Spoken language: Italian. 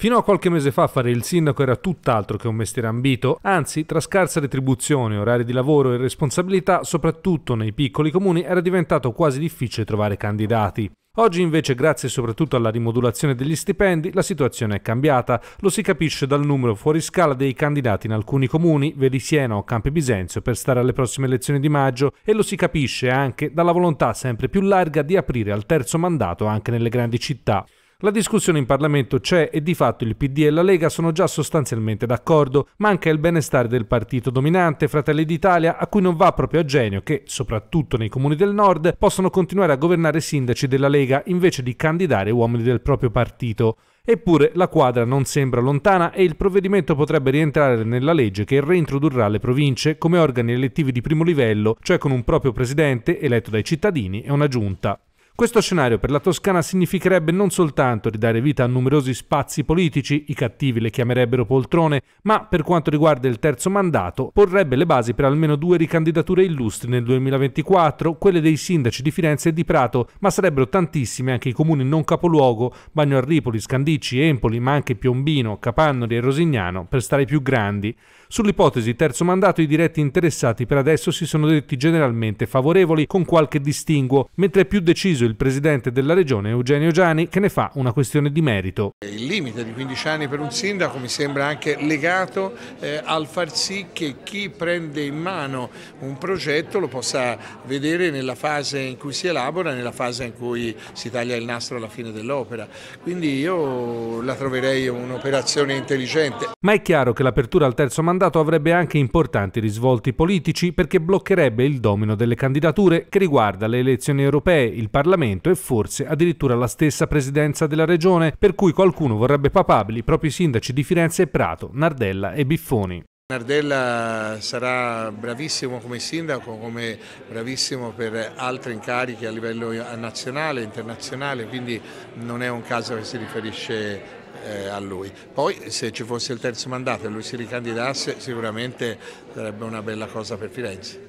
Fino a qualche mese fa fare il sindaco era tutt'altro che un mestiere ambito, anzi tra scarsa retribuzione, orari di lavoro e responsabilità, soprattutto nei piccoli comuni, era diventato quasi difficile trovare candidati. Oggi invece, grazie soprattutto alla rimodulazione degli stipendi, la situazione è cambiata. Lo si capisce dal numero fuori scala dei candidati in alcuni comuni, vedi Siena o Campi Bisenzio, per stare alle prossime elezioni di maggio, e lo si capisce anche dalla volontà sempre più larga di aprire al terzo mandato anche nelle grandi città. La discussione in Parlamento c'è e di fatto il PD e la Lega sono già sostanzialmente d'accordo. ma Manca il benestare del partito dominante, Fratelli d'Italia, a cui non va proprio a genio che, soprattutto nei comuni del nord, possono continuare a governare sindaci della Lega invece di candidare uomini del proprio partito. Eppure la quadra non sembra lontana e il provvedimento potrebbe rientrare nella legge che reintrodurrà le province come organi elettivi di primo livello, cioè con un proprio presidente eletto dai cittadini e una giunta. Questo scenario per la Toscana significherebbe non soltanto ridare vita a numerosi spazi politici, i cattivi le chiamerebbero poltrone, ma per quanto riguarda il terzo mandato porrebbe le basi per almeno due ricandidature illustri nel 2024, quelle dei sindaci di Firenze e di Prato, ma sarebbero tantissime anche i comuni non capoluogo, Bagno Arripoli, Scandicci, Empoli, ma anche Piombino, Capannoli e Rosignano, per stare più grandi. Sull'ipotesi terzo mandato i diretti interessati per adesso si sono detti generalmente favorevoli con qualche distinguo, mentre è più deciso il presidente della regione Eugenio Giani che ne fa una questione di merito. Il limite di 15 anni per un sindaco mi sembra anche legato eh, al far sì che chi prende in mano un progetto lo possa vedere nella fase in cui si elabora, nella fase in cui si taglia il nastro alla fine dell'opera. Quindi io la troverei un'operazione intelligente. Ma è chiaro che l'apertura al terzo mandato avrebbe anche importanti risvolti politici perché bloccherebbe il domino delle candidature che riguarda le elezioni europee, il Parlamento Parlamento e forse addirittura la stessa presidenza della regione, per cui qualcuno vorrebbe papabili i propri sindaci di Firenze e Prato, Nardella e Biffoni. Nardella sarà bravissimo come sindaco, come bravissimo per altri incarichi a livello nazionale e internazionale, quindi non è un caso che si riferisce eh, a lui. Poi se ci fosse il terzo mandato e lui si ricandidasse sicuramente sarebbe una bella cosa per Firenze.